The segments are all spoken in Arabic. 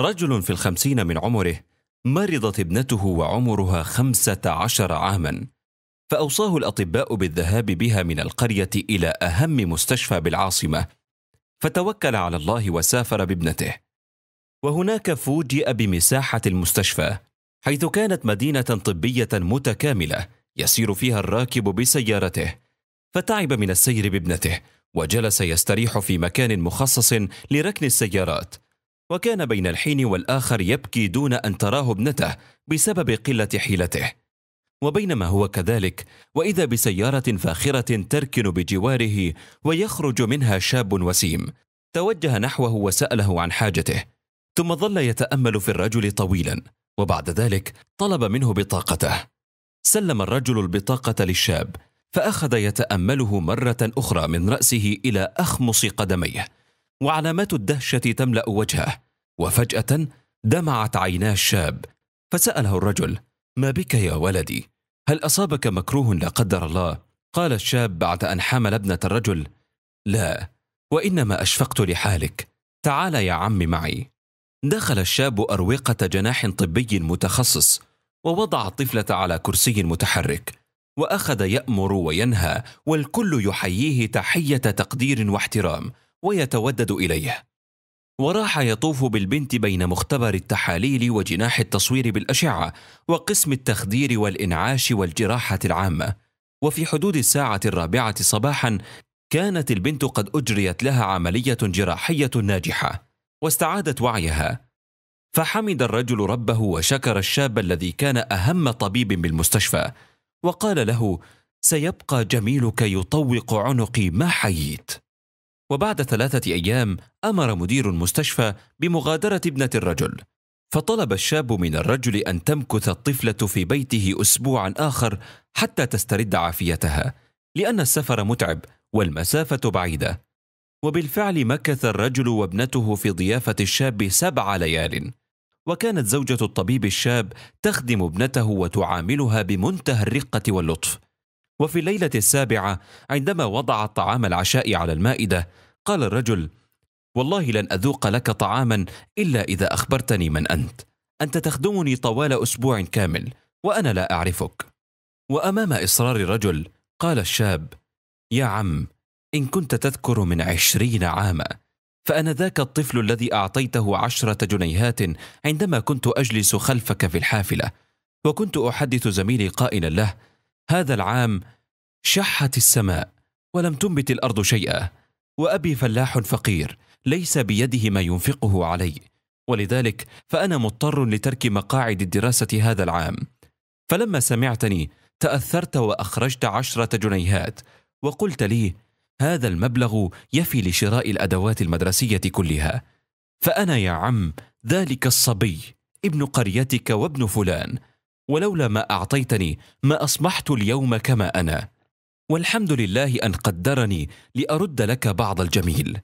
رجل في الخمسين من عمره مرضت ابنته وعمرها خمسة عشر عاما فأوصاه الأطباء بالذهاب بها من القرية إلى أهم مستشفى بالعاصمة فتوكل على الله وسافر بابنته وهناك فوجئ بمساحة المستشفى حيث كانت مدينة طبية متكاملة يسير فيها الراكب بسيارته فتعب من السير بابنته وجلس يستريح في مكان مخصص لركن السيارات وكان بين الحين والآخر يبكي دون أن تراه ابنته بسبب قلة حيلته وبينما هو كذلك وإذا بسيارة فاخرة تركن بجواره ويخرج منها شاب وسيم توجه نحوه وسأله عن حاجته ثم ظل يتأمل في الرجل طويلا وبعد ذلك طلب منه بطاقته سلم الرجل البطاقة للشاب فأخذ يتأمله مرة أخرى من رأسه إلى أخمص قدميه وعلامات الدهشة تملأ وجهه وفجأة دمعت عينا الشاب فسأله الرجل ما بك يا ولدي هل أصابك مكروه لا قدر الله قال الشاب بعد أن حمل ابنة الرجل لا وإنما أشفقت لحالك تعال يا عم معي دخل الشاب أروقة جناح طبي متخصص ووضع الطفلة على كرسي متحرك وأخذ يأمر وينهى والكل يحييه تحية تقدير واحترام ويتودد إليه وراح يطوف بالبنت بين مختبر التحاليل وجناح التصوير بالأشعة وقسم التخدير والإنعاش والجراحة العامة وفي حدود الساعة الرابعة صباحا كانت البنت قد أجريت لها عملية جراحية ناجحة واستعادت وعيها فحمد الرجل ربه وشكر الشاب الذي كان أهم طبيب بالمستشفى وقال له سيبقى جميلك يطوق عنقي ما حييت وبعد ثلاثة أيام أمر مدير المستشفى بمغادرة ابنة الرجل فطلب الشاب من الرجل أن تمكث الطفلة في بيته أسبوعا آخر حتى تسترد عافيتها لأن السفر متعب والمسافة بعيدة وبالفعل مكث الرجل وابنته في ضيافة الشاب سبع ليال وكانت زوجة الطبيب الشاب تخدم ابنته وتعاملها بمنتهى الرقة واللطف وفي الليلة السابعة عندما وضع طعام العشاء على المائدة قال الرجل والله لن أذوق لك طعاما إلا إذا أخبرتني من أنت أنت تخدمني طوال أسبوع كامل وأنا لا أعرفك وأمام إصرار الرجل قال الشاب يا عم إن كنت تذكر من عشرين عاما فأنا ذاك الطفل الذي أعطيته عشرة جنيهات عندما كنت أجلس خلفك في الحافلة وكنت أحدث زميلي قائلا له هذا العام شحت السماء ولم تنبت الارض شيئا وابي فلاح فقير ليس بيده ما ينفقه علي ولذلك فانا مضطر لترك مقاعد الدراسه هذا العام فلما سمعتني تاثرت واخرجت عشره جنيهات وقلت لي هذا المبلغ يفي لشراء الادوات المدرسيه كلها فانا يا عم ذلك الصبي ابن قريتك وابن فلان ولولا ما اعطيتني ما اصبحت اليوم كما انا والحمد لله ان قدرني لارد لك بعض الجميل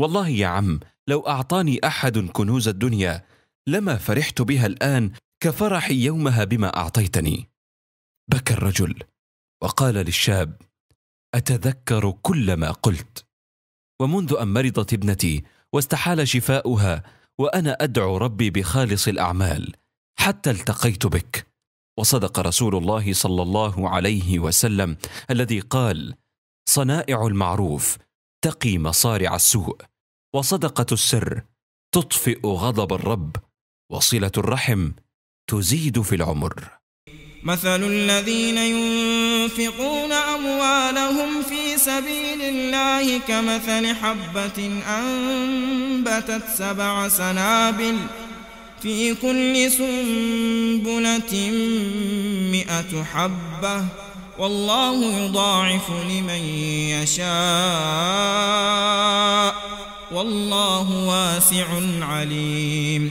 والله يا عم لو اعطاني احد كنوز الدنيا لما فرحت بها الان كفرحي يومها بما اعطيتني بكى الرجل وقال للشاب اتذكر كل ما قلت ومنذ ان مرضت ابنتي واستحال شفاؤها وانا ادعو ربي بخالص الاعمال حتى التقيت بك وصدق رسول الله صلى الله عليه وسلم الذي قال صنائع المعروف تقي مصارع السوء وصدقه السر تطفئ غضب الرب وصله الرحم تزيد في العمر مثل الذين ينفقون أموالهم في سبيل الله كمثل حبة أنبتت سبع سنابل في كل سنبلة مئة حبة والله يضاعف لمن يشاء والله واسع عليم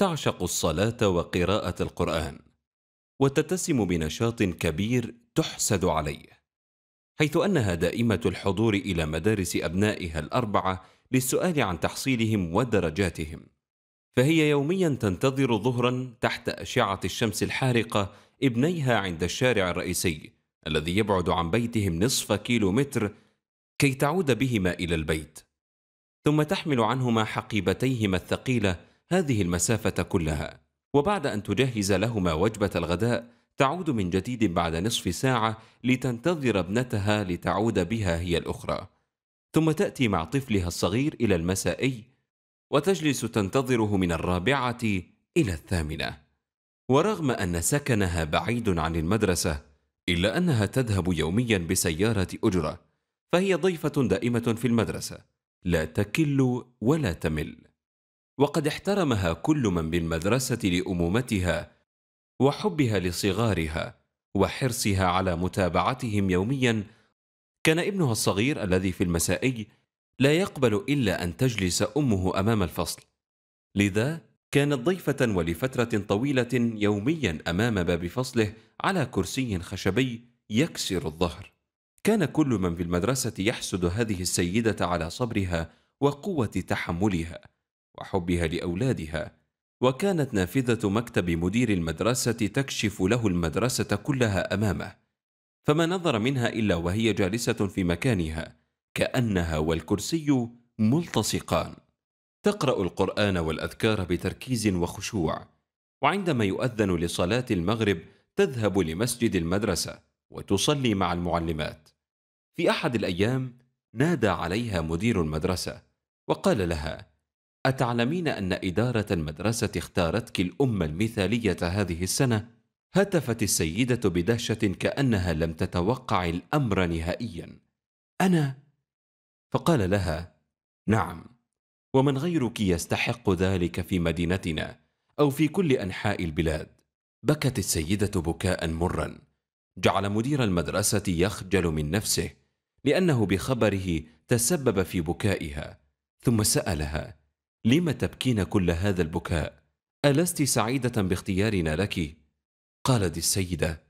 تعشق الصلاه وقراءه القران وتتسم بنشاط كبير تحسد عليه حيث انها دائمه الحضور الى مدارس ابنائها الاربعه للسؤال عن تحصيلهم ودرجاتهم فهي يوميا تنتظر ظهرا تحت اشعه الشمس الحارقه ابنيها عند الشارع الرئيسي الذي يبعد عن بيتهم نصف كيلو متر كي تعود بهما الى البيت ثم تحمل عنهما حقيبتيهما الثقيله هذه المسافة كلها وبعد أن تجهز لهما وجبة الغداء تعود من جديد بعد نصف ساعة لتنتظر ابنتها لتعود بها هي الأخرى ثم تأتي مع طفلها الصغير إلى المسائي وتجلس تنتظره من الرابعة إلى الثامنة ورغم أن سكنها بعيد عن المدرسة إلا أنها تذهب يوميا بسيارة أجرة فهي ضيفة دائمة في المدرسة لا تكل ولا تمل وقد احترمها كل من بالمدرسة لأمومتها وحبها لصغارها وحرصها على متابعتهم يوميا كان ابنها الصغير الذي في المسائي لا يقبل إلا أن تجلس أمه أمام الفصل لذا كانت ضيفة ولفترة طويلة يوميا أمام باب فصله على كرسي خشبي يكسر الظهر كان كل من في المدرسة يحسد هذه السيدة على صبرها وقوة تحملها وحبها لاولادها وكانت نافذه مكتب مدير المدرسه تكشف له المدرسه كلها امامه فما نظر منها الا وهي جالسه في مكانها كانها والكرسي ملتصقان تقرا القران والاذكار بتركيز وخشوع وعندما يؤذن لصلاه المغرب تذهب لمسجد المدرسه وتصلي مع المعلمات في احد الايام نادى عليها مدير المدرسه وقال لها أتعلمين أن إدارة المدرسة اختارتك الأم المثالية هذه السنة؟ هتفت السيدة بدهشة كأنها لم تتوقع الأمر نهائيا أنا؟ فقال لها نعم ومن غيرك يستحق ذلك في مدينتنا أو في كل أنحاء البلاد بكت السيدة بكاء مرا جعل مدير المدرسة يخجل من نفسه لأنه بخبره تسبب في بكائها ثم سألها لم تبكين كل هذا البكاء ألست سعيدة باختيارنا لك؟ قالت السيدة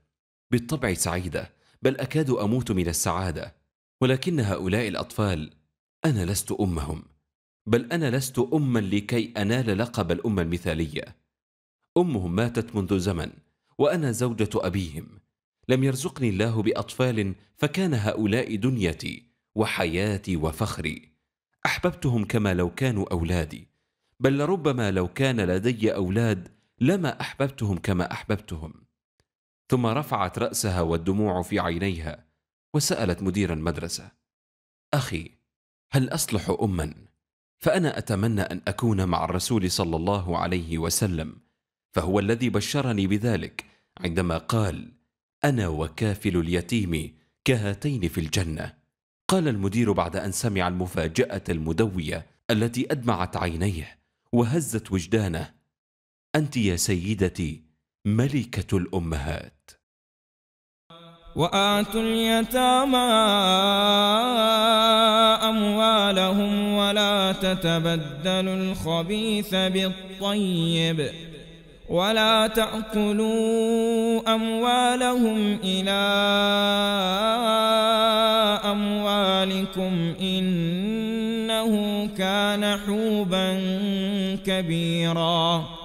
بالطبع سعيدة بل أكاد أموت من السعادة ولكن هؤلاء الأطفال أنا لست أمهم بل أنا لست أما لكي أنال لقب الام المثالية أمهم ماتت منذ زمن وأنا زوجة أبيهم لم يرزقني الله بأطفال فكان هؤلاء دنيتي وحياتي وفخري احببتهم كما لو كانوا اولادي بل لربما لو كان لدي اولاد لما احببتهم كما احببتهم ثم رفعت راسها والدموع في عينيها وسالت مدير المدرسه اخي هل اصلح اما فانا اتمنى ان اكون مع الرسول صلى الله عليه وسلم فهو الذي بشرني بذلك عندما قال انا وكافل اليتيم كهاتين في الجنه قال المدير بعد أن سمع المفاجأة المدوية التي أدمعت عينيه وهزت وجدانه أنت يا سيدتي ملكة الأمهات وآتوا اليتامى أموالهم ولا تتبدلوا الخبيث بالطيب ولا تأكلوا أموالهم إلى كان حوبا كبيرا